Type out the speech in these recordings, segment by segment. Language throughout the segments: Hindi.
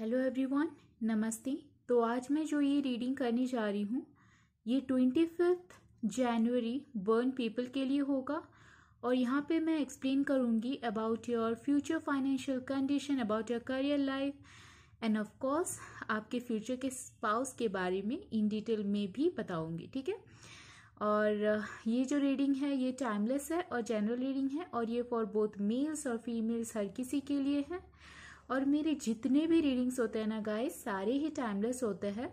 हेलो एवरीवन नमस्ते तो आज मैं जो ये रीडिंग करने जा रही हूँ ये twenty fifth January born people के लिए होगा और यहाँ पे मैं एक्सप्लेन करूँगी about your future financial condition about your career life and of course आपके फ्यूचर के स्पाउस के बारे में इन डिटेल में भी बताऊँगी ठीक है और ये जो रीडिंग है ये टाइमलेस है और जनरल रीडिंग है और ये फॉर बोथ मेल्स और फीमेल्स हर किसी के लिए है और मेरे जितने भी रीडिंग्स होते हैं ना गाइस सारे ही टाइमलेस होते हैं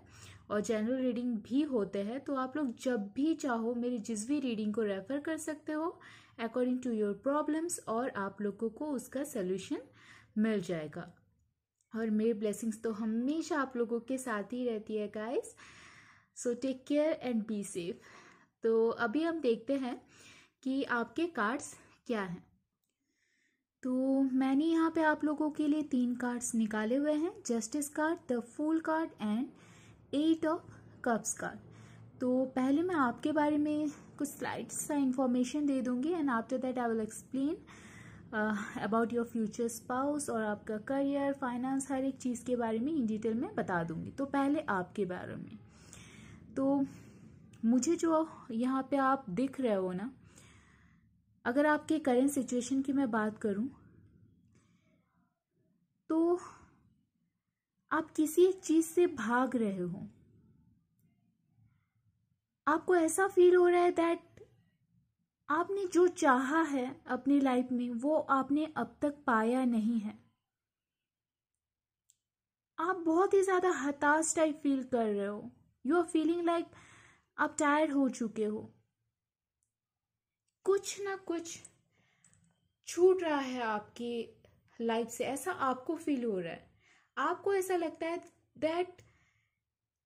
और जनरल रीडिंग भी होते हैं तो आप लोग जब भी चाहो मेरी जिस भी रीडिंग को रेफ़र कर सकते हो अकॉर्डिंग टू योर प्रॉब्लम्स और आप लोगों को उसका सोल्यूशन मिल जाएगा और मेरी ब्लेसिंग्स तो हमेशा आप लोगों के साथ ही रहती है guys so take care and be safe तो अभी हम देखते हैं कि आपके कार्ड्स क्या हैं तो मैंने यहाँ पे आप लोगों के लिए तीन कार्ड्स निकाले हुए हैं justice card the fool card and eight of cups card तो पहले मैं आपके बारे में कुछ स्लाइड्स सा इन्फॉर्मेशन दे दूंगी and after that I will explain about your future spouse और आपका करियर फाइनेंस हर एक चीज़ के बारे में इन डिटेल में बता दूंगी तो पहले आपके बारे में तो मुझे जो यहाँ पे आप दिख रहे हो ना अगर आपके करेंट सिचुएशन की मैं बात करूं तो आप किसी एक चीज से भाग रहे हो आपको ऐसा फील हो रहा है दैट आपने जो चाहा है अपनी लाइफ में वो आपने अब तक पाया नहीं है आप बहुत ही ज्यादा हताश टाइप फील कर रहे हो यू आर फीलिंग लाइक आप टायर्ड हो चुके हो कुछ ना कुछ छूट रहा है आपकी लाइफ से ऐसा आपको फील हो रहा है आपको ऐसा लगता है दैट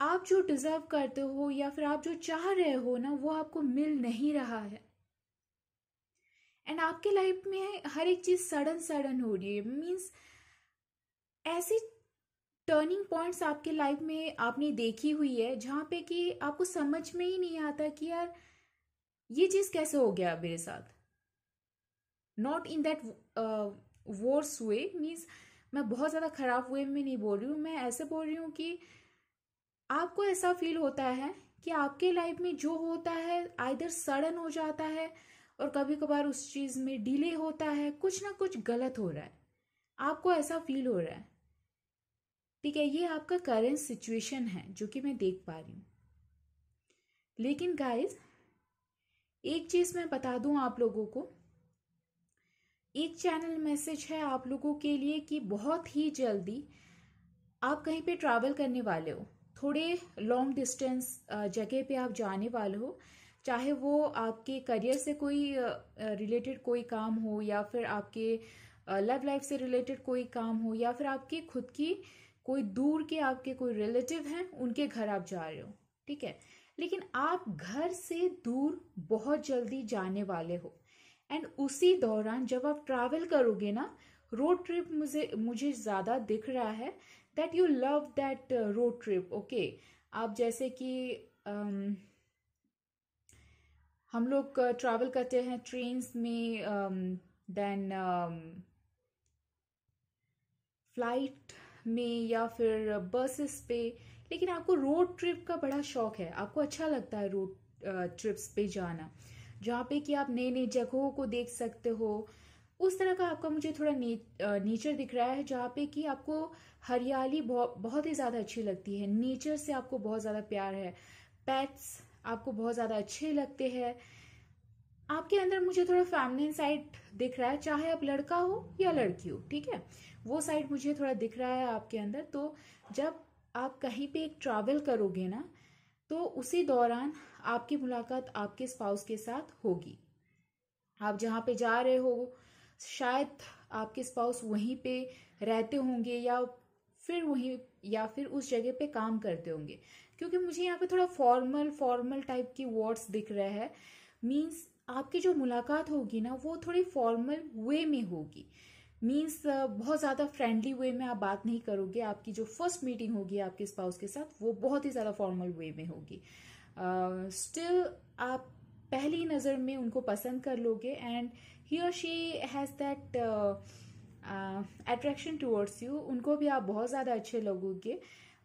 आप जो डिज़र्व करते हो या फिर आप जो चाह रहे हो ना वो आपको मिल नहीं रहा है एंड आपके लाइफ में हर एक चीज़ सडन सडन हो रही है मीन्स ऐसी टर्निंग पॉइंट्स आपके लाइफ में आपने देखी हुई है जहां पे कि आपको समझ में ही नहीं आता कि यार ये चीज कैसे हो गया मेरे साथ not in that worse way means मैं बहुत ज़्यादा ख़राब वे में नहीं बोल रही हूँ मैं ऐसे बोल रही हूँ कि आपको ऐसा फील होता है कि आपके लाइफ में जो होता है आइधर सडन हो जाता है और कभी कभार उस चीज़ में डिले होता है कुछ ना कुछ गलत हो रहा है आपको ऐसा फील हो रहा है ठीक है ये आपका करेंट सिचुएशन है जो कि मैं देख पा रही हूँ लेकिन गाइज एक चीज मैं बता दूं आप लोगों को एक चैनल मैसेज है आप लोगों के लिए कि बहुत ही जल्दी आप कहीं पे ट्रैवल करने वाले हो थोड़े लॉन्ग डिस्टेंस जगह पे आप जाने वाले हो चाहे वो आपके करियर से कोई रिलेटेड कोई काम हो या फिर आपके लव लाइफ से रिलेटेड कोई काम हो या फिर आपके खुद की कोई दूर के आपके कोई रिलेटिव हैं उनके घर आप जा रहे हो ठीक है लेकिन आप घर से दूर बहुत जल्दी जाने वाले हो एंड उसी दौरान जब आप ट्रैवल करोगे ना रोड ट्रिप मुझे मुझे ज़्यादा दिख रहा है that you love that road trip okay आप जैसे कि um, हम लोग ट्रैवल uh, करते हैं ट्रेन्स में देन um, फ्लाइट um, में या फिर बसेस uh, पे लेकिन आपको रोड ट्रिप का बड़ा शौक है आपको अच्छा लगता है रोड ट्रिप्स पे जाना जहाँ पे कि आप नए नए जगहों को देख सकते हो उस तरह का आपका मुझे थोड़ा नेचर दिख रहा है जहाँ पे कि आपको हरियाली बहुत बहुत ही ज़्यादा अच्छी लगती है नेचर से आपको बहुत ज़्यादा प्यार है पैट्स आपको बहुत ज़्यादा अच्छे लगते हैं आपके अंदर मुझे थोड़ा फैमिली साइड दिख रहा है चाहे आप लड़का हो या लड़की हो ठीक है वो साइड मुझे थोड़ा दिख रहा है आपके अंदर तो जब आप कहीं पे ट्रैवल करोगे ना तो उसी दौरान आपकी मुलाकात आपके स्पाउस के साथ होगी आप जहाँ पे जा रहे हो शायद आपके स्पाउस वहीं पे रहते होंगे या फिर वहीं या फिर उस जगह पे काम करते होंगे क्योंकि मुझे यहाँ पे थोड़ा फॉर्मल फॉर्मल टाइप की वर्ड्स दिख रहा है मीन्स आपकी जो मुलाकात होगी ना वो थोड़ी फॉर्मल वे में होगी मीन्स uh, बहुत ज़्यादा फ्रेंडली वे में आप बात नहीं करोगे आपकी जो फर्स्ट मीटिंग होगी आपके स्पाउस के साथ वो बहुत ही ज़्यादा फॉर्मल वे में होगी स्टिल uh, आप पहली नज़र में उनको पसंद कर लोगे एंड ही और she has that attraction towards you उनको भी आप बहुत ज़्यादा अच्छे लगोगे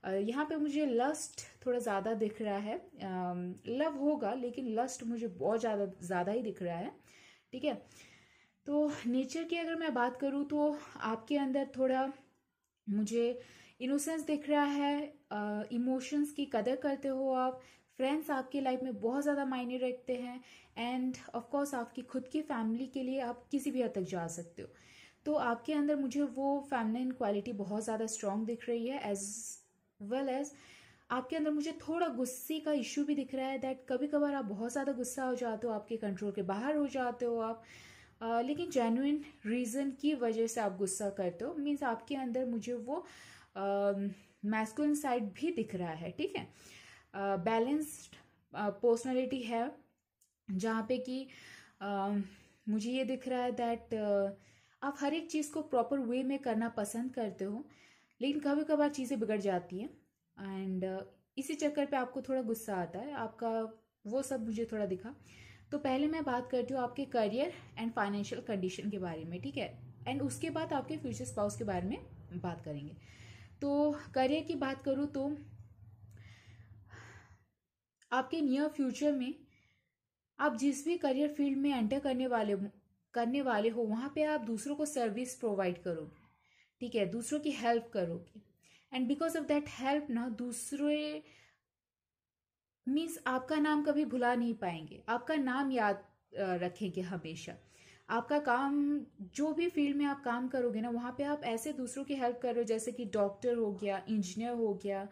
uh, यहाँ पे मुझे लस्ट थोड़ा ज़्यादा दिख रहा है लव um, uh, होगा लेकिन लस्ट मुझे बहुत ज़्यादा ज़्यादा ही दिख रहा है ठीक है तो नेचर की अगर मैं बात करूँ तो आपके अंदर थोड़ा मुझे इनोसेंस दिख रहा है इमोशंस की कदर करते हो आप फ्रेंड्स आपके लाइफ में बहुत ज़्यादा मायने रखते हैं एंड ऑफ कोर्स आपकी खुद की फैमिली के लिए आप किसी भी हद तक जा सकते हो तो आपके अंदर मुझे वो फैमिलिन क्वालिटी बहुत ज़्यादा स्ट्रॉन्ग दिख रही है एज वेल एज आपके अंदर मुझे थोड़ा गुस्से का इश्यू भी दिख रहा है दैट कभी कभार आप बहुत ज़्यादा गुस्सा हो जाते हो आपके कंट्रोल के बाहर हो जाते हो आप लेकिन जेनुइन रीज़न की वजह से आप गुस्सा करते हो मीन्स आपके अंदर मुझे वो मैस्कुलिन साइड भी दिख रहा है ठीक है बैलेंस्ड पर्सनालिटी है जहाँ पे कि uh, मुझे ये दिख रहा है दैट uh, आप हर एक चीज़ को प्रॉपर वे में करना पसंद करते हो लेकिन कभी कभार चीज़ें बिगड़ जाती हैं एंड uh, इसी चक्कर पे आपको थोड़ा गुस्सा आता है आपका वो सब मुझे थोड़ा दिखा तो पहले मैं बात करती हूँ आपके करियर एंड फाइनेंशियल कंडीशन के बारे में ठीक है एंड उसके बाद आपके फ्यूचर स्पाउस के बारे में बात करेंगे तो करियर की बात करूँ तो आपके नियर फ्यूचर में आप जिस भी करियर फील्ड में एंटर करने वाले करने वाले हो वहाँ पे आप दूसरों को सर्विस प्रोवाइड करोगे ठीक है दूसरों की हेल्प करोगे and because of that help ना दूसरे मीन्स आपका नाम कभी भुला नहीं पाएंगे आपका नाम याद रखेंगे हमेशा आपका काम जो भी फील्ड में आप काम करोगे ना वहाँ पे आप ऐसे दूसरों की हेल्प कर रहे हो जैसे कि डॉक्टर हो गया इंजीनियर हो गया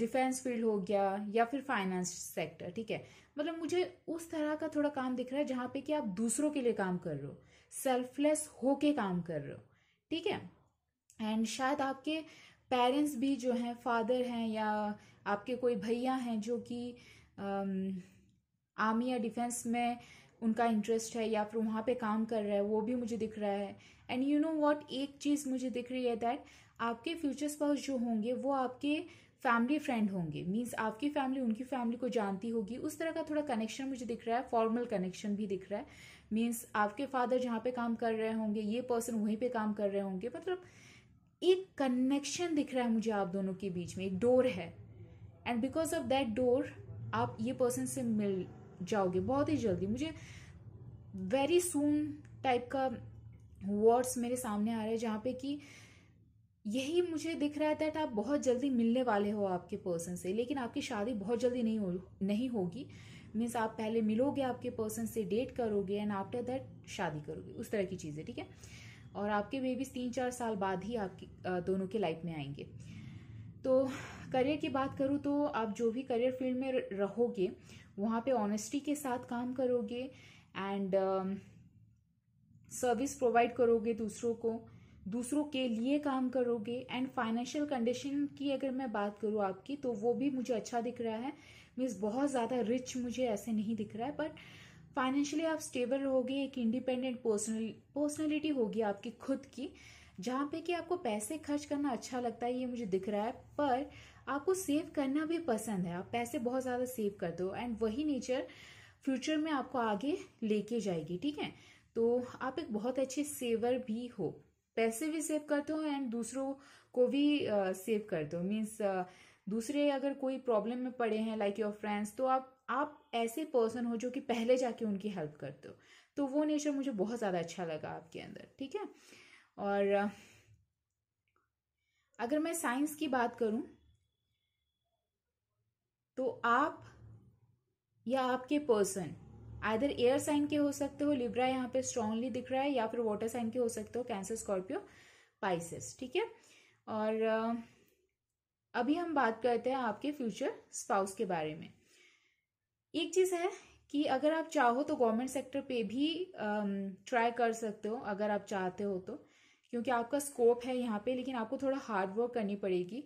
डिफेंस फील्ड हो गया या फिर फाइनेंस सेक्टर ठीक है मतलब मुझे उस तरह का थोड़ा काम दिख रहा है जहाँ पे कि आप दूसरों के लिए काम कर रहे हो सेल्फलेस होके काम कर रहे हो ठीक है एंड शायद आपके पेरेंट्स भी जो हैं फादर हैं या आपके कोई भैया हैं जो कि आर्मी या डिफेंस में उनका इंटरेस्ट है या फिर वहाँ पे काम कर रहा है वो भी मुझे दिख रहा है एंड यू नो व्हाट एक चीज़ मुझे दिख रही है दैट आपके फ्यूचर स्पाउस जो होंगे वो आपके फैमिली फ्रेंड होंगे मीन्स आपकी फैमिली उनकी फैमिली को जानती होगी उस तरह का थोड़ा कनेक्शन मुझे दिख रहा है फॉर्मल कनेक्शन भी दिख रहा है मीन्स आपके फादर जहाँ पे काम कर रहे होंगे ये पर्सन वहीं पे काम कर रहे होंगे मतलब एक कनेक्शन दिख रहा है मुझे आप दोनों के बीच में एक डोर है and because of that door आप ये पर्सन से मिल जाओगे बहुत ही जल्दी मुझे वेरी सून टाइप का वर्ड्स मेरे सामने आ रहे हैं जहाँ पे कि यही मुझे दिख रहा है दैट आप बहुत जल्दी मिलने वाले हो आपके पर्सन से लेकिन आपकी शादी बहुत जल्दी नहीं हो नहीं होगी मीन्स आप पहले मिलोगे आपके पर्सन से डेट करोगे एंड आफ्टर दैट शादी करोगे उस तरह की चीज़ें ठीक है और आपके बेबीज तीन चार साल बाद ही आपकी दोनों के लाइफ में आएंगे तो करियर की बात करूँ तो आप जो भी करियर फील्ड में रहोगे वहाँ पे ऑनेस्टी के साथ काम करोगे एंड सर्विस प्रोवाइड करोगे दूसरों को दूसरों के लिए काम करोगे एंड फाइनेंशियल कंडीशन की अगर मैं बात करूँ आपकी तो वो भी मुझे अच्छा दिख रहा है मीन्स बहुत ज़्यादा रिच मुझे ऐसे नहीं दिख रहा है बट फाइनेंशियली आप स्टेबल रहोगे एक इंडिपेंडेंट पर्सनल पर्सनैलिटी होगी आपकी खुद की जहाँ पे कि आपको पैसे खर्च करना अच्छा लगता है ये मुझे दिख रहा है पर आपको सेव करना भी पसंद है आप पैसे बहुत ज़्यादा सेव कर दो एंड वही नेचर फ्यूचर में आपको आगे लेके जाएगी ठीक है तो आप एक बहुत अच्छे सेवर भी हो पैसे भी सेव करते हो एंड दूसरों को भी सेव सेव करते हो मीन्स दूसरे अगर कोई प्रॉब्लम में पड़े हैं लाइक योर फ्रेंड्स तो आप आप ऐसे पर्सन हो जो कि पहले जाके उनकी हेल्प करते हो तो वो नेचर मुझे बहुत ज़्यादा अच्छा लगा आपके अंदर ठीक है और अगर मैं साइंस की बात करूं तो आप या आपके पर्सन आइधर एयर साइन के हो सकते हो लिब्रा यहाँ पे स्ट्रांगली दिख रहा है या फिर वाटर साइन के हो सकते हो कैंसर स्कॉर्पियो पाइसेस ठीक है और अभी हम बात करते हैं आपके फ्यूचर स्पाउस के बारे में एक चीज़ है कि अगर आप चाहो तो गवर्नमेंट सेक्टर पे भी ट्राई कर सकते हो अगर आप चाहते हो तो क्योंकि आपका स्कोप है यहाँ पे लेकिन आपको थोड़ा हार्ड वर्क करनी पड़ेगी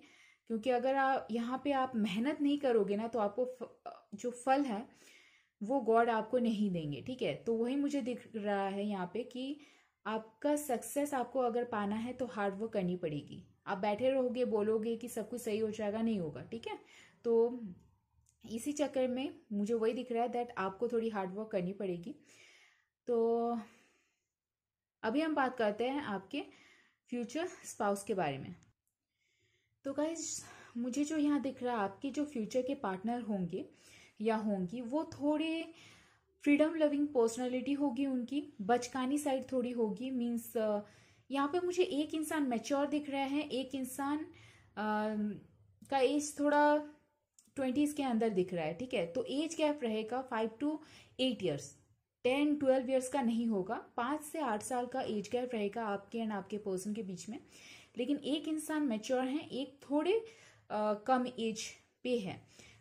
क्योंकि अगर आप यहाँ पे आप मेहनत नहीं करोगे ना तो आपको फ, जो फल है वो गॉड आपको नहीं देंगे ठीक है तो वही मुझे दिख रहा है यहाँ पे कि आपका सक्सेस आपको अगर पाना है तो हार्ड वर्क करनी पड़ेगी आप बैठे रहोगे बोलोगे कि सब कुछ सही हो जाएगा नहीं होगा ठीक है तो इसी चक्कर में मुझे वही दिख रहा है दैट आपको थोड़ी हार्ड वर्क करनी पड़ेगी तो अभी हम बात करते हैं आपके फ्यूचर स्पाउस के बारे में तो गाइज मुझे जो यहाँ दिख रहा है आपके जो फ्यूचर के पार्टनर होंगे या होंगी वो थोड़े फ्रीडम लविंग पर्सनालिटी होगी उनकी बचकानी साइड थोड़ी होगी मीन्स यहाँ पे मुझे एक इंसान मेच्योर दिख रहा है एक इंसान का एज थोड़ा ट्वेंटीज़ के अंदर दिख रहा है ठीक है तो एज गैप रहेगा five to eight years ten twelve years का नहीं होगा पाँच से आठ साल का एज गैप रहेगा आपके एंड आपके पर्सन के बीच में लेकिन एक इंसान मेच्योर है एक थोड़े आ, कम एज पे है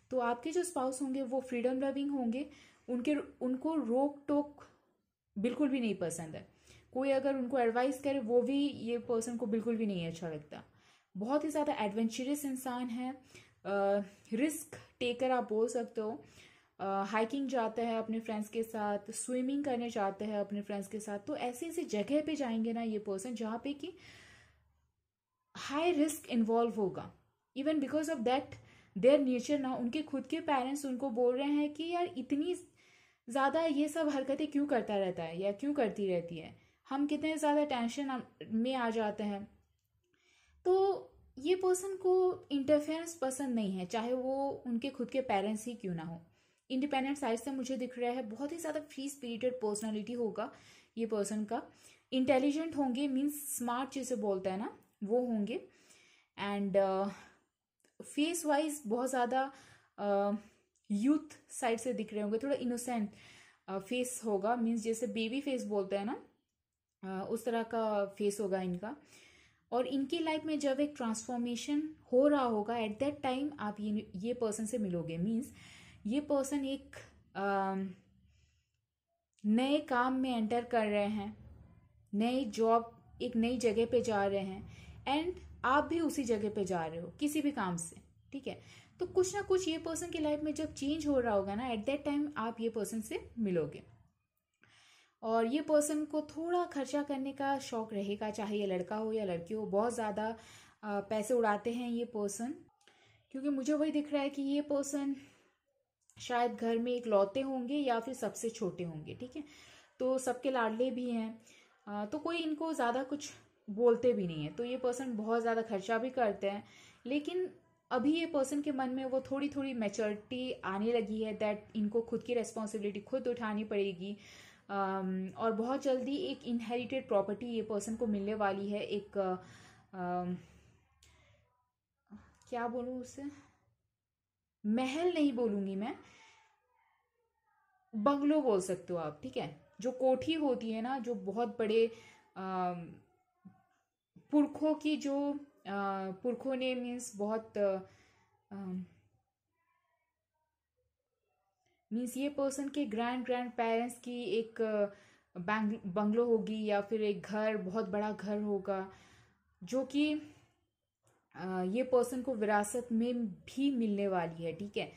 तो आपके जो स्पाउस होंगे वो फ्रीडम लविंग होंगे उनके उनको रोक टोक बिल्कुल भी नहीं पसंद है कोई अगर उनको एडवाइस करे वो भी ये पर्सन को बिल्कुल भी नहीं अच्छा लगता बहुत ही ज़्यादा एडवेंचरस इंसान है रिस्क टेकर आप बोल सकते हो हाइकिंग जाते हैं अपने फ्रेंड्स के साथ स्विमिंग करने जाते हैं अपने फ्रेंड्स के साथ तो ऐसे ऐसे जगह पे जाएंगे ना ये पर्सन जहाँ पे कि हाई रिस्क इन्वॉल्व होगा even because of that their nature ना उनके खुद के पेरेंट्स उनको बोल रहे हैं कि यार इतनी ज़्यादा ये सब हरकतें क्यों करता रहता है या क्यों करती रहती है हम कितने ज़्यादा टेंशन में आ जाते हैं तो ये पर्सन को इंटरफेरेंस पसंद नहीं है चाहे वो उनके खुद के पेरेंट्स ही क्यों ना हो इंडिपेंडेंट साइड से मुझे दिख रहा है बहुत ही ज़्यादा फ्री स्पिरिटेड पर्सनैलिटी होगा ये पर्सन का इंटेलिजेंट होंगे मीन्स स्मार्ट जैसे बोलता है ना वो होंगे एंड फेस वाइज बहुत ज़्यादा यूथ साइड से दिख रहे होंगे थोड़ा इनोसेंट फेस uh, होगा मीन्स जैसे बेबी फेस बोलते हैं ना uh, उस तरह का फेस होगा इनका और इनकी लाइफ में जब एक ट्रांसफॉर्मेशन हो रहा होगा एट दैट टाइम आप ये ये पर्सन से मिलोगे मीन्स ये पर्सन एक नए काम में एंटर कर रहे हैं नई जॉब एक नई जगह पे जा रहे हैं एंड आप भी उसी जगह पे जा रहे हो किसी भी काम से ठीक है तो कुछ ना कुछ ये पर्सन की लाइफ में जब चेंज हो रहा होगा ना एट दैट टाइम आप ये पर्सन से मिलोगे और ये पर्सन को थोड़ा खर्चा करने का शौक रहेगा चाहे ये लड़का हो या लड़की हो बहुत ज़्यादा पैसे उड़ाते हैं ये पर्सन क्योंकि मुझे वही दिख रहा है कि ये पर्सन शायद घर में एक लौते होंगे या फिर सबसे छोटे होंगे ठीक है तो सबके लाडले भी हैं तो कोई इनको ज़्यादा कुछ बोलते भी नहीं है तो ये पर्सन बहुत ज़्यादा खर्चा भी करते हैं लेकिन अभी ये पर्सन के मन में वो थोड़ी थोड़ी मेचोरिटी आने लगी है दैट इनको खुद की रेस्पॉन्सिबिलिटी खुद उठानी पड़ेगी और बहुत जल्दी एक इनहेरिटेड प्रॉपर्टी ये पर्सन को मिलने वाली है एक आ, क्या बोलूँ उसे महल नहीं बोलूंगी मैं बंगलो बोल सकते हो आप ठीक है जो कोठी होती है ना जो बहुत बड़े पुरखों की जो पुरखों ने मीन्स बहुत मीन्स ये पर्सन के ग्रैंड ग्रैंड पेरेंट्स की एक बंगलो होगी या फिर एक घर बहुत बड़ा घर होगा जो कि ये पर्सन को विरासत में भी मिलने वाली है ठीक है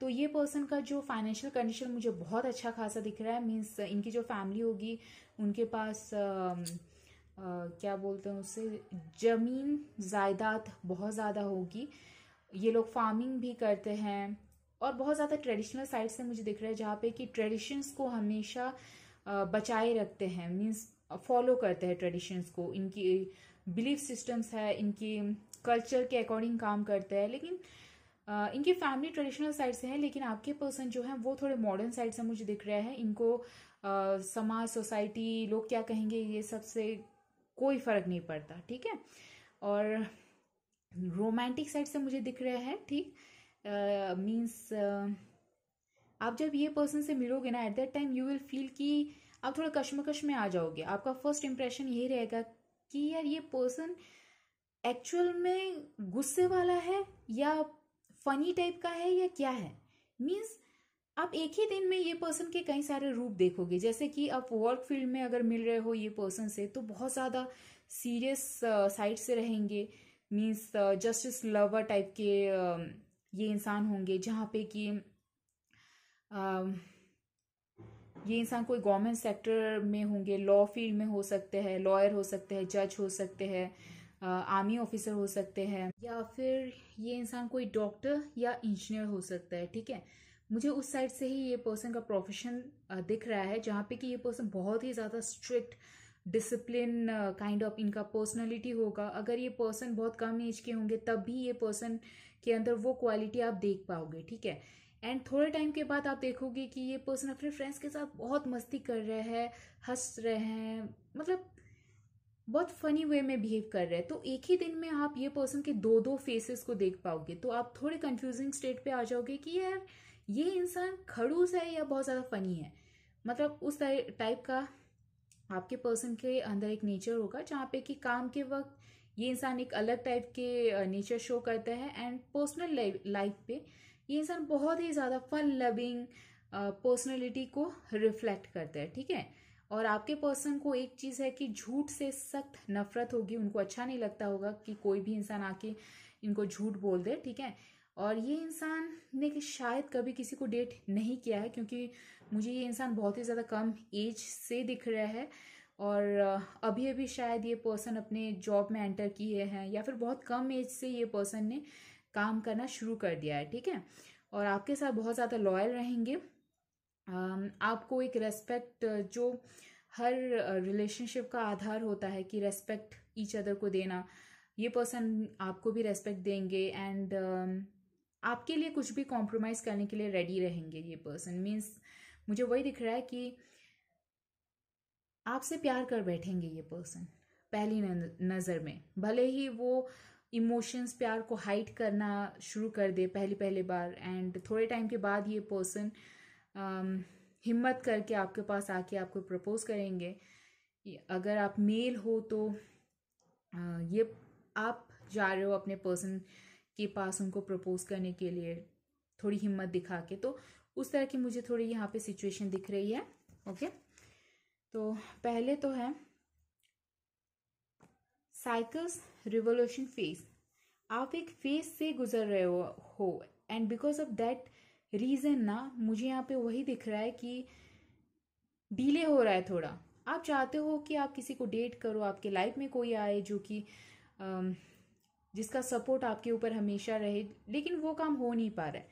तो ये पर्सन का जो फाइनेंशियल कंडीशन मुझे बहुत अच्छा खासा दिख रहा है मीन्स इनकी जो फैमिली होगी उनके पास आ, आ, क्या बोलते हैं उससे ज़मीन जायदाद बहुत ज़्यादा होगी ये लोग फार्मिंग भी करते हैं और बहुत ज़्यादा ट्रेडिशनल साइड से मुझे दिख रहा है जहाँ पे कि ट्रेडिशंस को हमेशा बचाए रखते हैं मीन्स फॉलो करते हैं ट्रेडिशंस को इनकी बिलीफ सिस्टम्स है इनकी कल्चर के अकॉर्डिंग काम करते हैं लेकिन इनकी फैमिली ट्रेडिशनल साइड से है लेकिन आपके पर्सन जो हैं वो थोड़े मॉडर्न साइड से मुझे दिख रहे हैं इनको समाज सोसाइटी लोग क्या कहेंगे ये सबसे कोई फ़र्क नहीं पड़ता ठीक है और रोमांटिक साइड से मुझे दिख रहे हैं ठीक मीन्स uh, आप जब ये पर्सन से मिलोगे ना at that time you will feel कि आप थोड़ा कश्मकश में आ जाओगे आपका फर्स्ट इम्प्रेशन यही रहेगा कि यार ये पर्सन uh, एक्चुअल में गुस्से वाला है या फनी टाइप का है या क्या है मीन्स आप एक ही दिन में ये पर्सन के कई सारे रूप देखोगे जैसे कि आप वर्क फील्ड में अगर मिल रहे हो ये पर्सन से तो बहुत ज़्यादा सीरियस साइड uh, से रहेंगे मीन्स जस्टिस लवर टाइप के um, ये इंसान होंगे जहाँ पे कि um, ये इंसान कोई गवर्नमेंट सेक्टर में होंगे लॉ फील्ड में हो सकते हैं लॉयर हो सकते हैं जज हो सकते हैं आर्मी ऑफिसर हो सकते हैं या फिर ये इंसान कोई डॉक्टर या इंजीनियर हो सकता है ठीक है मुझे उस साइड से ही ये पर्सन का प्रोफेशन दिख रहा है जहाँ पे कि ये पर्सन बहुत ही ज़्यादा स्ट्रिक्ट डिसिप्लिन काइंड ऑफ इनका पर्सनैलिटी होगा अगर ये पर्सन बहुत कम एज के होंगे तब भी ये पर्सन के अंदर वो क्वालिटी आप देख पाओगे ठीक है एंड थोड़े टाइम के बाद आप देखोगे कि ये पर्सन अपने फ्रेंड्स के साथ बहुत मस्ती कर रहे हैं हंस रहे हैं मतलब बहुत फनी वे में बिहेव कर रहे हैं तो एक ही दिन में आप ये पर्सन के दो दो फेसेस को देख पाओगे तो आप थोड़े कंफ्यूजिंग स्टेट पे आ जाओगे कि यार ये इंसान खड़ूस है या बहुत ज़्यादा फनी है मतलब उस टाइप का आपके पर्सन के अंदर एक नेचर होगा जहाँ पे कि काम के वक्त ये इंसान एक अलग टाइप के नेचर शो करता है एंड पर्सनल लाइफ पे ये इंसान बहुत ही ज़्यादा फन लविंग पर्सनैलिटी को रिफ्लेक्ट करता है ठीक है और आपके पर्सन को एक चीज़ है कि झूठ से सख्त नफरत होगी उनको अच्छा नहीं लगता होगा कि कोई भी इंसान आके इनको झूठ बोल दे ठीक है और ये इंसान ने कि शायद कभी किसी को डेट नहीं किया है क्योंकि मुझे ये इंसान बहुत ही ज़्यादा कम एज से दिख रहा है और अभी अभी शायद ये पर्सन अपने जॉब में एंटर किए हैं या फिर बहुत कम एज से ये पर्सन ने काम करना शुरू कर दिया है ठीक है और आपके साथ बहुत ज़्यादा लॉयल रहेंगे आपको एक रेस्पेक्ट जो हर रिलेशनशिप का आधार होता है कि रेस्पेक्ट ईच अदर को देना ये पर्सन आपको भी रेस्पेक्ट देंगे एंड आपके लिए कुछ भी कॉम्प्रोमाइज़ करने के लिए रेडी रहेंगे ये पर्सन मीन्स मुझे वही दिख रहा है कि आपसे प्यार कर बैठेंगे ये पर्सन पहली नज़र में भले ही वो इमोशंस प्यार को हाइट करना शुरू कर दे पहली पहली बार एंड थोड़े टाइम के बाद ये पर्सन uh, Um, हिम्मत करके आपके पास आके आपको प्रपोज करेंगे अगर आप मेल हो तो ये आप जा रहे हो अपने पर्सन के पास उनको प्रपोज करने के लिए थोड़ी हिम्मत दिखा के तो उस तरह की मुझे थोड़ी यहाँ पे सिचुएशन दिख रही है ओके तो पहले तो है साइकिल्स रिवोल्यूशन फेज आप एक फेज से गुजर रहे हो हो and because of that reason ना मुझे यहाँ पे वही दिख रहा है कि डीले हो रहा है थोड़ा आप चाहते हो कि आप किसी को डेट करो आपके लाइफ में कोई आए जो कि जिसका सपोर्ट आपके ऊपर हमेशा रहे लेकिन वो काम हो नहीं पा रहा है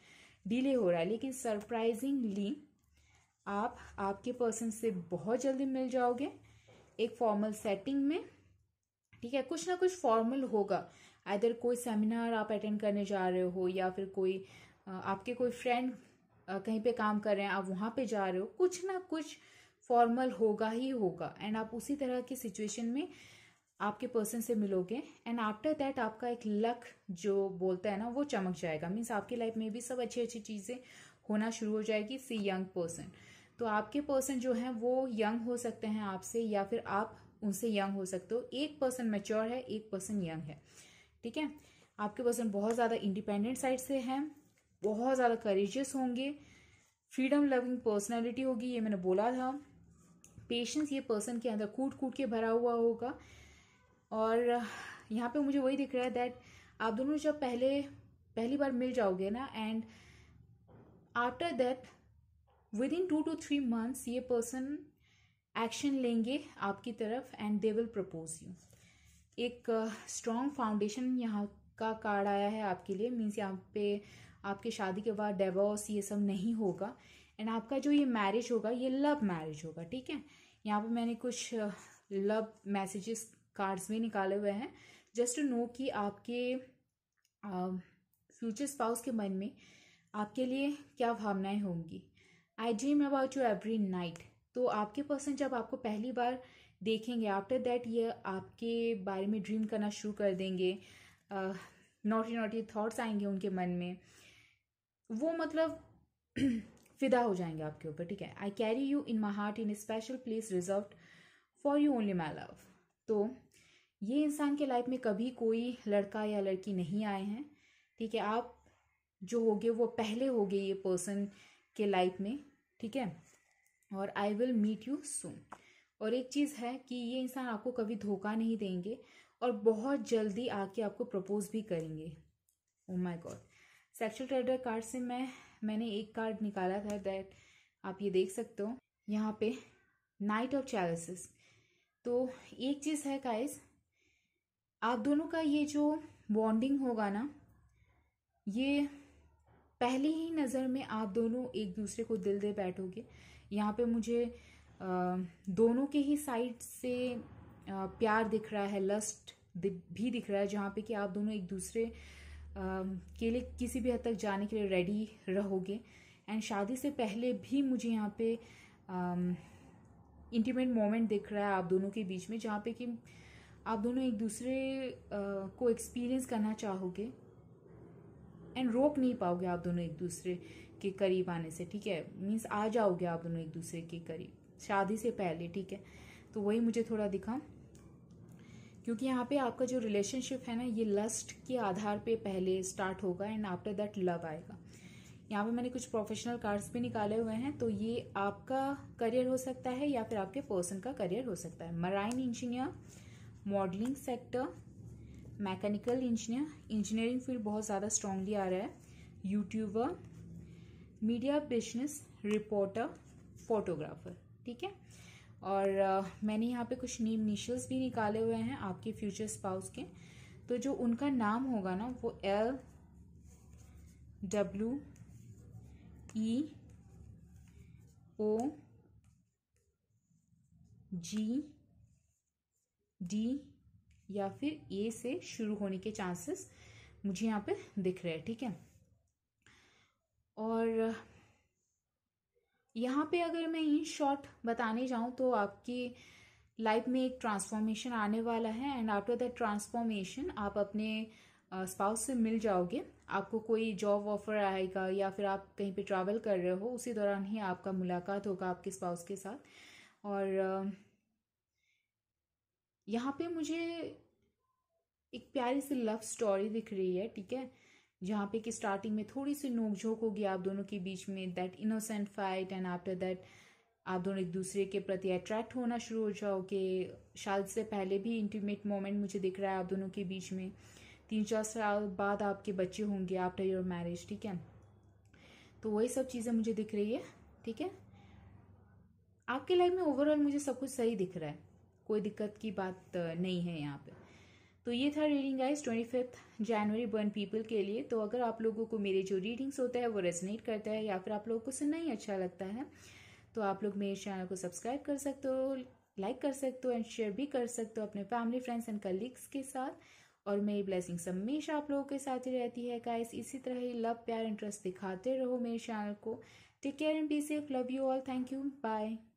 डिले हो रहा है लेकिन सरप्राइजिंगली आप आपके पर्सन से बहुत जल्दी मिल जाओगे एक फॉर्मल सेटिंग में ठीक है कुछ ना कुछ फॉर्मल होगा इधर कोई सेमिनार आप अटेंड करने जा रहे हो या फिर कोई आपके कोई फ्रेंड कहीं पे काम कर रहे हैं आप वहाँ पे जा रहे हो कुछ ना कुछ फॉर्मल होगा ही होगा एंड आप उसी तरह की सिचुएशन में आपके पर्सन से मिलोगे एंड आफ्टर दैट आपका एक लक जो बोलता है ना वो चमक जाएगा मीन्स आपकी लाइफ में भी सब अच्छी अच्छी चीज़ें होना शुरू हो जाएगी सी यंग पर्सन तो आपके पर्सन जो हैं वो यंग हो सकते हैं आपसे या फिर आप उनसे यंग हो सकते हो एक पर्सन मेच्योर है एक पर्सन यंग है ठीक है आपके पर्सन बहुत ज़्यादा इंडिपेंडेंट साइड से हैं बहुत ज़्यादा करेजियस होंगे फ्रीडम लविंग पर्सनैलिटी होगी ये मैंने बोला था पेशेंस ये पर्सन के अंदर कूट कूट के भरा हुआ होगा और यहाँ पे मुझे वही दिख रहा है दैट आप दोनों जब पहले पहली बार मिल जाओगे ना and after that within two two three months ये पर्सन एक्शन लेंगे आपकी तरफ and they will propose you एक स्ट्रॉन्ग uh, फाउंडेशन यहाँ का कार्ड आया है आपके लिए मीन्स यहाँ पे आपके शादी के बाद डेवोर्स ये सब नहीं होगा एंड आपका जो ये मैरिज होगा ये लव मैरिज होगा ठीक है यहाँ पर मैंने कुछ लव मैसेजेस कार्ड्स भी निकाले हुए हैं जस्ट नो कि आपके फ्यूचर uh, स्पाउस के मन में आपके लिए क्या भावनाएं होंगी I dream about you every night तो आपके पर्सन जब आपको पहली बार देखेंगे आफ्टर दैट ये आपके बारे में ड्रीम करना शुरू कर देंगे नोटी नोटी थाट्स आएंगे उनके मन में वो मतलब फिदा हो जाएंगे आपके ऊपर ठीक है I carry you in my heart in special place reserve for you only my love तो ये इंसान के लाइफ में कभी कोई लड़का या लड़की नहीं आए हैं ठीक है आप जो गए वो पहले हो गए ये पर्सन के लाइफ में ठीक है और I will meet you soon और एक चीज़ है कि ये इंसान आपको कभी धोखा नहीं देंगे और बहुत जल्दी आके आपको प्रपोज भी करेंगे oh my god sexual trader card से मैं मैंने एक कार्ड निकाला था दैट आप ये देख सकते हो यहाँ पे नाइट ऑफ चैलिसिस तो एक चीज़ है काइज आप दोनों का ये जो बॉन्डिंग होगा ना ये पहली ही नज़र में आप दोनों एक दूसरे को दिल दे बैठोगे यहाँ पे मुझे दोनों के ही साइड से प्यार दिख रहा है लस्ट भी दिख रहा है जहाँ पे कि आप दोनों एक दूसरे के लिए किसी भी हद तक जाने के लिए रेडी रहोगे एंड शादी से पहले भी मुझे यहाँ पे इंटीमेट मोमेंट दिख रहा है आप दोनों के बीच में जहाँ पे कि आप दोनों एक दूसरे को एक्सपीरियंस करना चाहोगे एंड रोक नहीं पाओगे आप दोनों एक दूसरे के करीब आने से ठीक है मीन्स आ जाओगे आप दोनों एक दूसरे के करीब शादी से पहले ठीक है तो वही मुझे थोड़ा दिखा क्योंकि यहाँ पे आपका जो रिलेशनशिप है ना ये लस्ट के आधार पे पहले स्टार्ट होगा एंड आफ्टर दैट लव आएगा यहाँ पे मैंने कुछ प्रोफेशनल कार्ड्स भी निकाले हुए हैं तो ये आपका करियर हो सकता है या फिर आपके पर्सन का करियर हो सकता है marine engineer modelling sector mechanical engineer engineering field बहुत ज़्यादा स्ट्रांगली आ रहा है YouTuber media business reporter photographer ठीक है और मैंने यहाँ पे कुछ नीम निशल्स भी निकाले हुए हैं आपके फ्यूचर स्पाउस के तो जो उनका नाम होगा ना वो L W E O G D या फिर ए से शुरू होने के चांसेस मुझे यहाँ पे दिख रहे हैं ठीक है और यहाँ पे अगर मैं इन शॉर्ट बताने जाऊँ तो आपकी लाइफ में एक ट्रांसफॉर्मेशन आने वाला है एंड आफ्टर दैट ट्रांसफॉर्मेशन आप अपने स्पाउस से मिल जाओगे आपको कोई जॉब ऑफर आएगा या फिर आप कहीं पे ट्रैवल कर रहे हो उसी दौरान ही आपका मुलाकात होगा आपके स्पाउस के साथ और यहाँ पे मुझे एक प्यारी सी लव स्टोरी दिख रही है ठीक है जहाँ पे कि स्टार्टिंग में थोड़ी सी नोकझोंक होगी आप दोनों के बीच में that innocent fight and after that आप दोनों एक दूसरे के प्रति अट्रैक्ट होना शुरू हो जाओगे शायद से पहले भी इंटीमेट मोमेंट मुझे दिख रहा है आप दोनों के बीच में तीन चार साल बाद आपके बच्चे होंगे आफ्टर योर मैरिज ठीक है तो वही सब चीज़ें मुझे दिख रही है ठीक है आपके लाइफ में ओवरऑल मुझे सब कुछ सही दिख रहा है कोई दिक्कत की बात नहीं है यहाँ पर तो ये था reading guys twenty fifth January born people के लिए तो अगर आप लोगों को मेरे जो रीडिंग्स होता है वो रेजनेट करता है या फिर आप लोगों को सुनना ही अच्छा लगता है तो आप लोग मेरे चैनल को सब्सक्राइब कर सकते हो लाइक कर सकते हो एंड शेयर भी कर सकते हो अपने फैमिली फ्रेंड्स एंड कलीग्स के साथ और मेरी ब्लेसिंग्स हमेशा आप लोगों के साथ ही रहती है गाइस इसी तरह ही लव प्यार इंटरेस्ट दिखाते रहो मेरे चैनल को take care and be safe love you all thank you bye